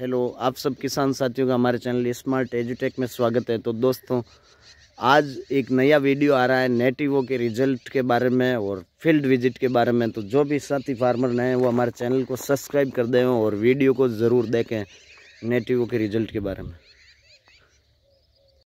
hello आप सब किसान साथियों का हमारे चैनल स्मार्ट एजुटेक में स्वागत है तो दोस्तों आज एक नया वीडियो आ रहा है नेटिवो के रिजल्ट के बारे में और फील्ड विजिट के बारे में तो जो भी साथी फार्मर नए हैं वो हमारे चैनल को सब्सक्राइब कर दें और वीडियो को ज़रूर देखें नेटिवो के रिजल्ट के बारे में